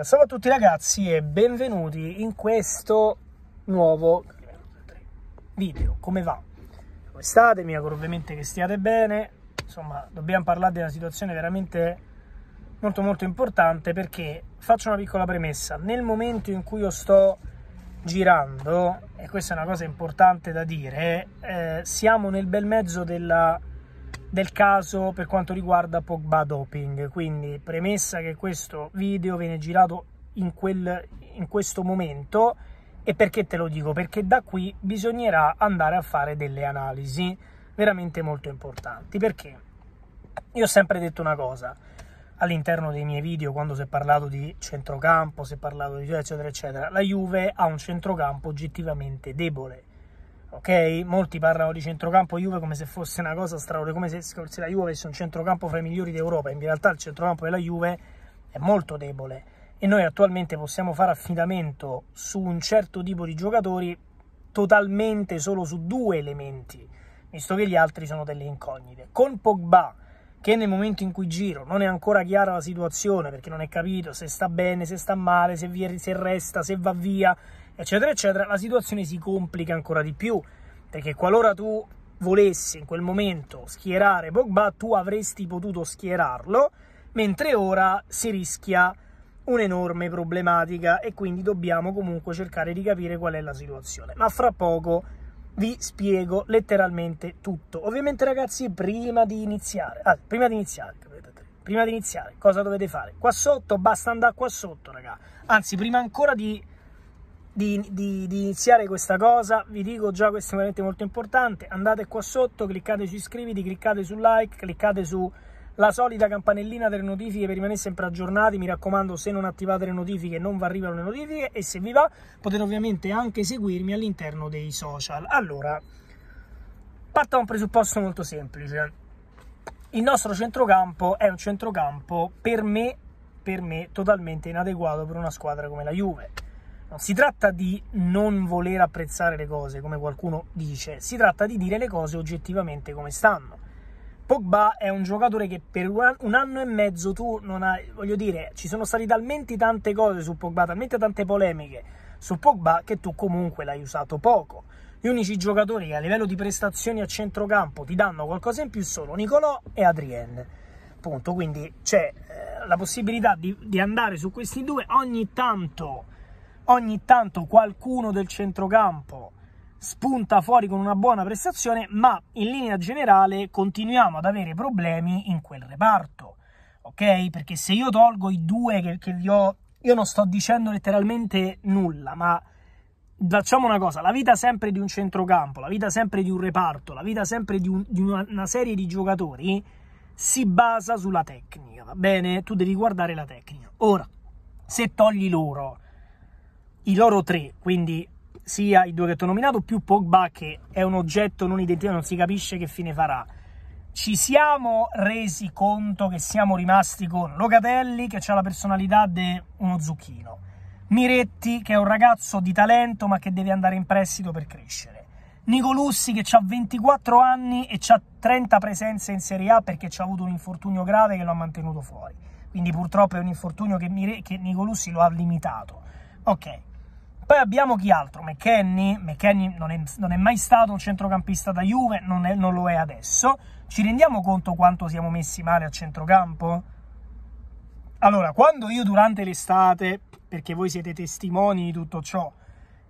Salve a tutti ragazzi e benvenuti in questo nuovo video. Come va? Come state? Mi auguro ovviamente che stiate bene. Insomma, dobbiamo parlare di una situazione veramente molto molto importante perché faccio una piccola premessa. Nel momento in cui io sto girando, e questa è una cosa importante da dire, eh, siamo nel bel mezzo della del caso per quanto riguarda Pogba doping. Quindi premessa che questo video viene girato in, quel, in questo momento e perché te lo dico? Perché da qui bisognerà andare a fare delle analisi veramente molto importanti. Perché? Io ho sempre detto una cosa all'interno dei miei video quando si è parlato di centrocampo, si è parlato di eccetera eccetera, la Juve ha un centrocampo oggettivamente debole ok? Molti parlano di centrocampo Juve come se fosse una cosa straordinaria, come se, se la Juve avesse un centrocampo fra i migliori d'Europa, in realtà il centrocampo della Juve è molto debole e noi attualmente possiamo fare affidamento su un certo tipo di giocatori totalmente solo su due elementi, visto che gli altri sono delle incognite. Con Pogba, che nel momento in cui giro non è ancora chiara la situazione perché non è capito se sta bene, se sta male, se, vi, se resta, se va via, eccetera, eccetera, la situazione si complica ancora di più, perché qualora tu volessi in quel momento schierare Pogba, tu avresti potuto schierarlo, mentre ora si rischia un'enorme problematica e quindi dobbiamo comunque cercare di capire qual è la situazione. Ma fra poco vi spiego letteralmente tutto. Ovviamente ragazzi, prima di iniziare, ah, prima di iniziare, prima di iniziare, cosa dovete fare? Qua sotto, basta andare qua sotto, ragazzi. Anzi, prima ancora di di, di, di, iniziare questa cosa vi dico già questo è veramente molto importante andate qua sotto cliccate su iscriviti cliccate su like cliccate sulla solita campanellina delle notifiche per rimanere sempre aggiornati mi raccomando se non attivate le notifiche non vi arrivano le notifiche e se vi va potete ovviamente anche seguirmi all'interno dei social allora parto da un presupposto molto semplice il nostro centrocampo è un centrocampo per me, per me totalmente inadeguato per una squadra come la Juve non si tratta di non voler apprezzare le cose, come qualcuno dice, si tratta di dire le cose oggettivamente come stanno. Pogba è un giocatore che per un anno e mezzo tu non hai, voglio dire, ci sono state talmente tante cose su Pogba, talmente tante polemiche su Pogba che tu comunque l'hai usato poco. Gli unici giocatori che a livello di prestazioni a centrocampo ti danno qualcosa in più sono Nicolò e Adrienne. Punto. Quindi c'è eh, la possibilità di, di andare su questi due ogni tanto ogni tanto qualcuno del centrocampo spunta fuori con una buona prestazione, ma in linea generale continuiamo ad avere problemi in quel reparto. Ok? Perché se io tolgo i due che, che vi ho, io non sto dicendo letteralmente nulla, ma facciamo una cosa: la vita sempre di un centrocampo, la vita sempre di un reparto, la vita sempre di, un, di una, una serie di giocatori si basa sulla tecnica. Va bene? Tu devi guardare la tecnica. Ora, se togli loro i loro tre, quindi sia i due che ti ho nominato, più Pogba che è un oggetto non identificato, non si capisce che fine farà. Ci siamo resi conto che siamo rimasti con Locatelli, che ha la personalità di uno zucchino, Miretti, che è un ragazzo di talento ma che deve andare in prestito per crescere, Nicolussi, che ha 24 anni e ha 30 presenze in Serie A perché ha avuto un infortunio grave che lo ha mantenuto fuori. Quindi purtroppo è un infortunio che, Mire- che Nicolussi lo ha limitato. Ok, poi abbiamo chi altro? McKenny. McKenny non, non è, mai stato un centrocampista da Juve, non, è, non lo è adesso. Ci rendiamo conto quanto siamo messi male a centrocampo? Allora, quando io durante l'estate, perché voi siete testimoni di tutto ciò,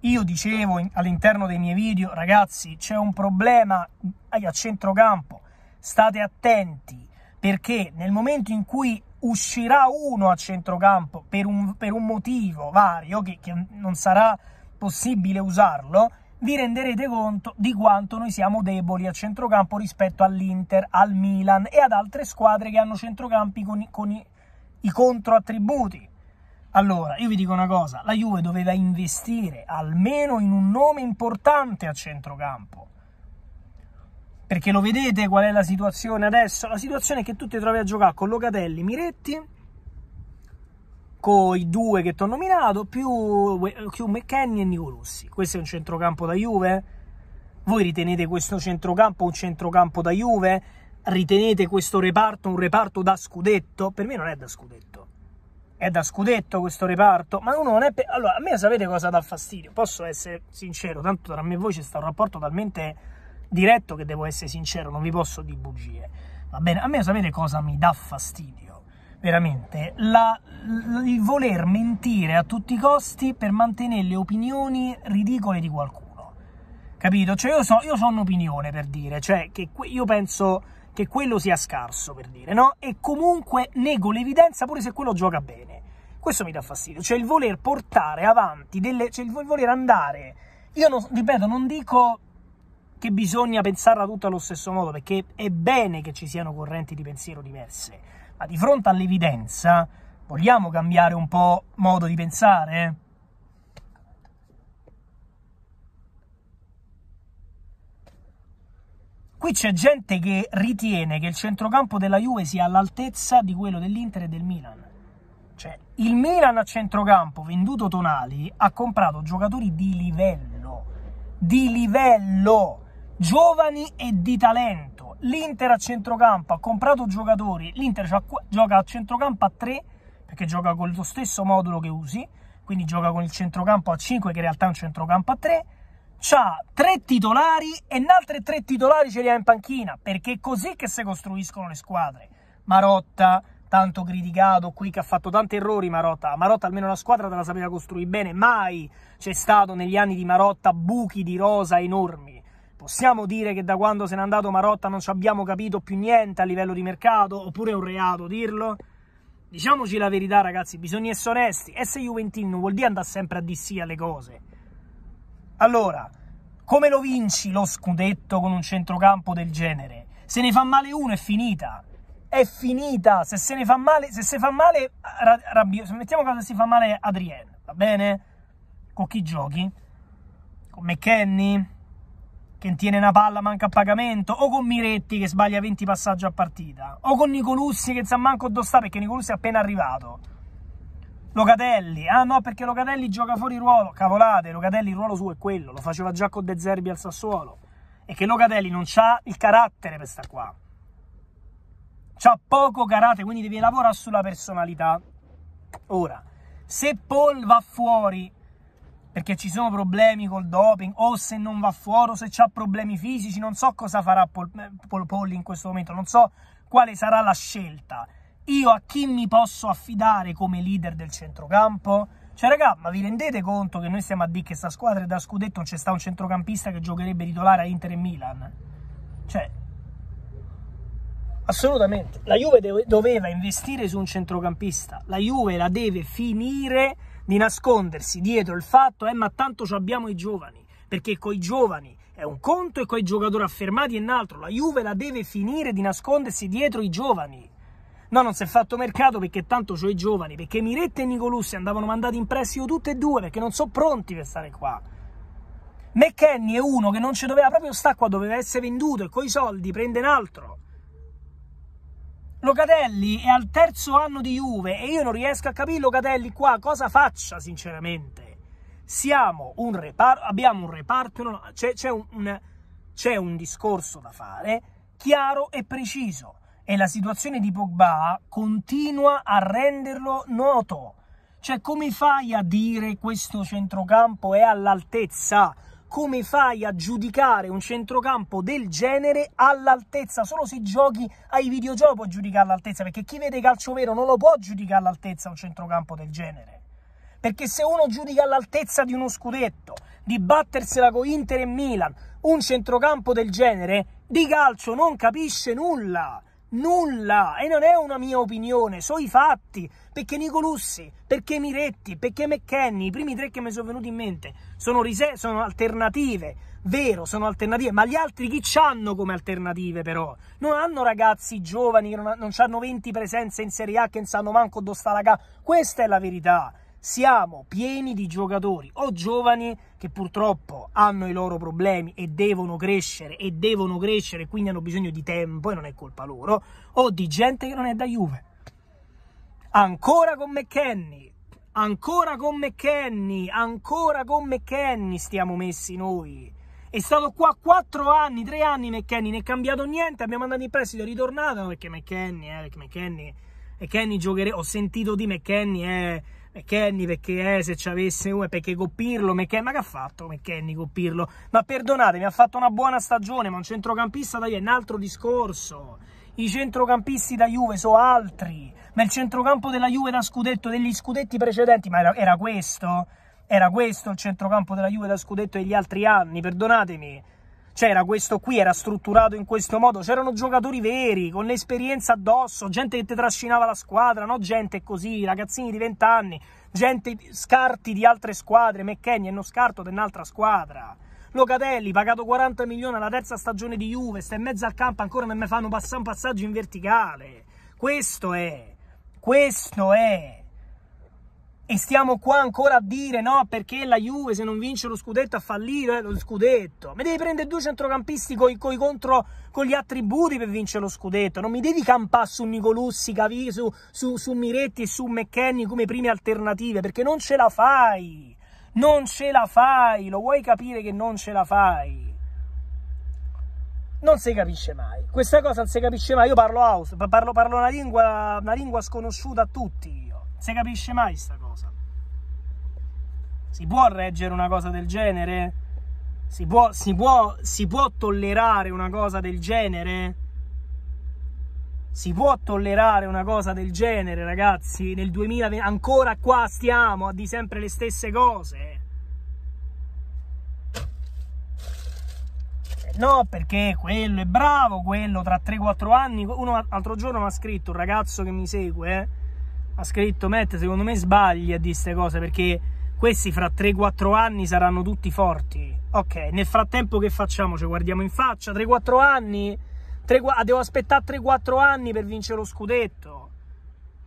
io dicevo all'interno dei miei video, ragazzi, c'è un problema a centrocampo, state attenti, perché nel momento in cui uscirà uno a centrocampo per un, per un motivo vario che, che non sarà possibile usarlo, vi renderete conto di quanto noi siamo deboli a centrocampo rispetto all'Inter, al Milan e ad altre squadre che hanno centrocampi con, con i, i controattributi. Allora, io vi dico una cosa, la Juve doveva investire almeno in un nome importante a centrocampo perché lo vedete qual è la situazione adesso? La situazione è che tu ti trovi a giocare con Locatelli, Miretti, con i due che ti ho nominato, più, più McKenny e Nicolussi. Questo è un centrocampo da Juve? Voi ritenete questo centrocampo un centrocampo da Juve? Ritenete questo reparto un reparto da scudetto? Per me non è da scudetto. È da scudetto questo reparto, ma uno non è... Per... Allora, a me sapete cosa dà fastidio? Posso essere sincero, tanto tra me e voi c'è stato un rapporto talmente diretto che devo essere sincero, non vi posso di bugie. Va bene, a me sapete cosa mi dà fastidio? Veramente, la, il voler mentire a tutti i costi per mantenere le opinioni ridicole di qualcuno. Capito? Cioè io, so, io so un'opinione per dire, cioè che io penso che quello sia scarso per dire, no? E comunque nego l'evidenza pure se quello gioca bene. Questo mi dà fastidio, cioè il voler portare avanti delle, cioè il voler andare. Io non, ripeto, non dico che bisogna pensarla tutta allo stesso modo, perché è bene che ci siano correnti di pensiero diverse, ma di fronte all'evidenza vogliamo cambiare un po' modo di pensare? Qui c'è gente che ritiene che il centrocampo della Juve sia all'altezza di quello dell'Inter e del Milan. Cioè, il Milan a centrocampo, venduto Tonali, ha comprato giocatori di livello. Di livello! giovani e di talento. L'Inter a centrocampo ha comprato giocatori, l'Inter gioca a centrocampo a 3 perché gioca con lo stesso modulo che usi, quindi gioca con il centrocampo a 5 che in realtà è un centrocampo a 3. C'ha tre titolari e altri tre titolari ce li ha in panchina, perché è così che si costruiscono le squadre. Marotta, tanto criticato qui che ha fatto tanti errori Marotta. Marotta almeno la squadra te la sapeva costruire bene, mai c'è stato negli anni di Marotta buchi di rosa enormi possiamo dire che da quando se n'è andato Marotta non ci abbiamo capito più niente a livello di mercato? Oppure è un reato dirlo? Diciamoci la verità, ragazzi, bisogna essere onesti. Essere Juventino non vuol dire andare sempre a DC alle cose. Allora, come lo vinci lo scudetto con un centrocampo del genere? Se ne fa male uno è finita. È finita. Se se ne fa male, se se fa male, rabbio, mettiamo caso se si fa male Adrien, va bene? Con chi giochi? Con McKenny? che tiene una palla manca a pagamento, o con Miretti che sbaglia 20 passaggi a partita, o con Nicolussi che non sa manco dove sta perché Nicolussi è appena arrivato. Locatelli, ah no perché Locatelli gioca fuori ruolo, cavolate, Locatelli il ruolo suo è quello, lo faceva già con De Zerbi al Sassuolo, e che Locatelli non ha il carattere per stare qua. ha poco carattere, quindi devi lavorare sulla personalità. Ora, se Paul va fuori perché ci sono problemi col doping o se non va fuori o se ha problemi fisici, non so cosa farà Pol, eh, Pol, Polli in questo momento, non so quale sarà la scelta. Io a chi mi posso affidare come leader del centrocampo? Cioè raga, ma vi rendete conto che noi stiamo a dire che sta squadra è da scudetto non c'è sta un centrocampista che giocherebbe titolare a Inter e Milan? Cioè, assolutamente, la Juve doveva investire su un centrocampista, la Juve la deve finire di nascondersi dietro il fatto eh ma tanto abbiamo i giovani, perché coi giovani è un conto e coi giocatori affermati è un altro, la Juve la deve finire di nascondersi dietro i giovani. No, non si è fatto mercato perché tanto c'ho i giovani, perché Miretta e Nicolussi andavano mandati in prestito tutti e due perché non sono pronti per stare qua. McKenny è uno che non ci doveva proprio stare qua, doveva essere venduto e coi soldi prende un altro. Locatelli è al terzo anno di Juve e io non riesco a capire Locatelli qua cosa faccia sinceramente. Siamo un reparto, abbiamo un reparto, c'è, c'è un, un, un discorso da fare chiaro e preciso e la situazione di Pogba continua a renderlo noto. Cioè come fai a dire questo centrocampo è all'altezza? come fai a giudicare un centrocampo del genere all'altezza? Solo se giochi ai videogiochi puoi giudicare all'altezza, perché chi vede calcio vero non lo può giudicare all'altezza un centrocampo del genere. Perché se uno giudica all'altezza di uno scudetto, di battersela con Inter e Milan, un centrocampo del genere, di calcio non capisce nulla nulla e non è una mia opinione, sono i fatti, perché Nicolussi, perché Miretti, perché McKenny, i primi tre che mi sono venuti in mente sono, rise- sono alternative, vero, sono alternative, ma gli altri chi c'hanno come alternative però? Non hanno ragazzi giovani che non, non hanno 20 presenze in Serie A che non sanno manco dove sta la gara, questa è la verità, siamo pieni di giocatori o giovani che purtroppo hanno i loro problemi e devono crescere e devono crescere, quindi hanno bisogno di tempo e non è colpa loro, o di gente che non è da Juve. Ancora con McKenny, ancora con McKenny, ancora con McKenny stiamo messi noi. È stato qua 4 anni, 3 anni McKenny, non è cambiato niente, abbiamo andato in prestito, è ritornato perché McKenny, eh, perché McKenny, McKenny giocherebbe, ho sentito di McKenny, eh, McKenny perché eh, se ci avesse uno perché Coppirlo, McKenny, ma che ha fatto McKenny Coppirlo? Ma perdonatemi, ha fatto una buona stagione, ma un centrocampista da Juve è un altro discorso. I centrocampisti da Juve sono altri, ma il centrocampo della Juve da scudetto, degli scudetti precedenti, ma era, era questo? Era questo il centrocampo della Juve da scudetto degli altri anni, perdonatemi c'era questo qui, era strutturato in questo modo, c'erano giocatori veri, con l'esperienza addosso, gente che ti trascinava la squadra, no gente così, ragazzini di 20 anni, gente scarti di altre squadre, McKenny è uno scarto di un'altra squadra. Locatelli, pagato 40 milioni alla terza stagione di Juve, sta in mezzo al campo, ancora non mi fanno passare un passaggio in verticale. Questo è, questo è. E stiamo qua ancora a dire no perché la Juve se non vince lo scudetto ha fallito eh, lo scudetto. Mi devi prendere due centrocampisti coi, coi contro, con gli attributi per vincere lo scudetto. Non mi devi campare su Nicolussi, capi, su, su, su Miretti e su McKenny come prime alternative perché non ce la fai. Non ce la fai. Lo vuoi capire che non ce la fai? non si capisce mai. Questa cosa non si capisce mai. Io parlo parlo, parlo una, lingua, una lingua sconosciuta a tutti. Se capisce mai sta cosa. Si può reggere una cosa del genere? Si può, si può, si può tollerare una cosa del genere? Si può tollerare una cosa del genere, ragazzi? Nel 2020 ancora qua stiamo a di sempre le stesse cose. No, perché quello è bravo, quello tra 3-4 anni. Uno l'altro giorno mi ha scritto un ragazzo che mi segue. Eh? ha scritto Matt secondo me sbagli a di queste cose perché questi fra 3-4 anni saranno tutti forti ok nel frattempo che facciamo ci guardiamo in faccia 3-4 anni 3, devo aspettare 3-4 anni per vincere lo scudetto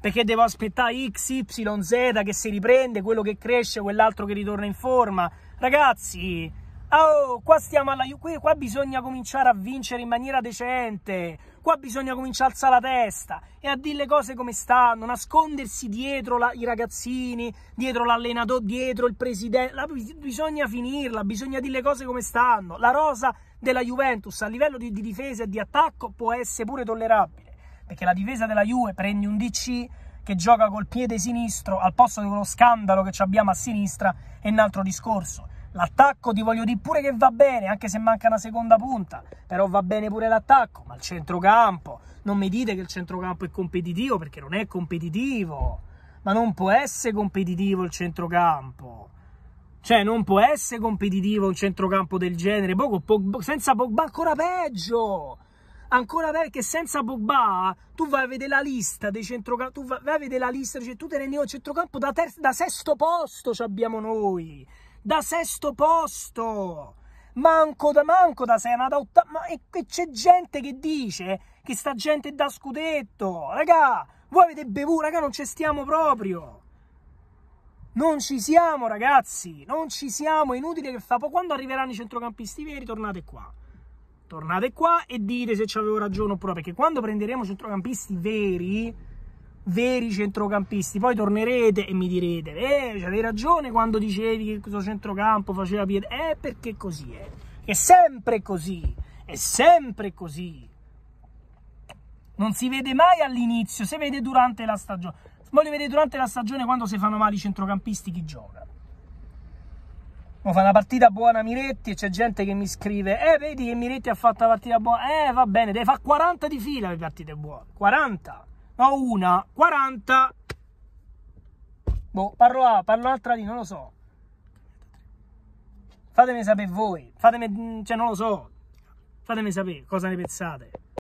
perché devo aspettare XYZ che si riprende quello che cresce quell'altro che ritorna in forma ragazzi Oh, qua stiamo alla qua bisogna cominciare a vincere in maniera decente. Qua bisogna cominciare a alzare la testa e a dire le cose come stanno, nascondersi dietro la, i ragazzini, dietro l'allenatore, dietro il presidente. La, bisogna finirla, bisogna dire le cose come stanno. La rosa della Juventus a livello di, di difesa e di attacco può essere pure tollerabile, perché la difesa della Juve prendi un DC che gioca col piede sinistro al posto di uno scandalo che abbiamo a sinistra è un altro discorso L'attacco ti voglio dire pure che va bene, anche se manca una seconda punta, però va bene pure l'attacco, ma il centrocampo, non mi dite che il centrocampo è competitivo perché non è competitivo, ma non può essere competitivo il centrocampo. Cioè, non può essere competitivo un centrocampo del genere, Poco, Pogba, senza Pogba ancora peggio. Ancora perché senza Pogba tu vai a vedere la lista dei centrocampi, tu vai a vedere la lista, cioè tu te ne ho centrocampo da, da sesto posto ci abbiamo noi da sesto posto. Manco da manco da sena da ottava. Ma e, e c'è gente che dice che sta gente da scudetto. Raga, voi avete bevuto, raga, non ci stiamo proprio. Non ci siamo, ragazzi. Non ci siamo. È inutile che fa. Poi quando arriveranno i centrocampisti veri, tornate qua. Tornate qua e dite se avevo ragione oppure. Perché quando prenderemo centrocampisti veri veri centrocampisti. Poi tornerete e mi direte, eh, avevi ragione quando dicevi che questo centrocampo faceva piede. Eh, perché così è. Eh. È sempre così. È sempre così. Non si vede mai all'inizio, si vede durante la stagione. Voi li vedete durante la stagione quando si fanno male i centrocampisti chi gioca. Mo fa una partita buona Miretti e c'è gente che mi scrive Eh, vedi che Miretti ha fatto una partita buona Eh, va bene, deve fare 40 di fila le partite buone 40 ho una 40 boh parlo A parlo altra di non lo so fatemi sapere voi fatemi mm, cioè non lo so fatemi sapere cosa ne pensate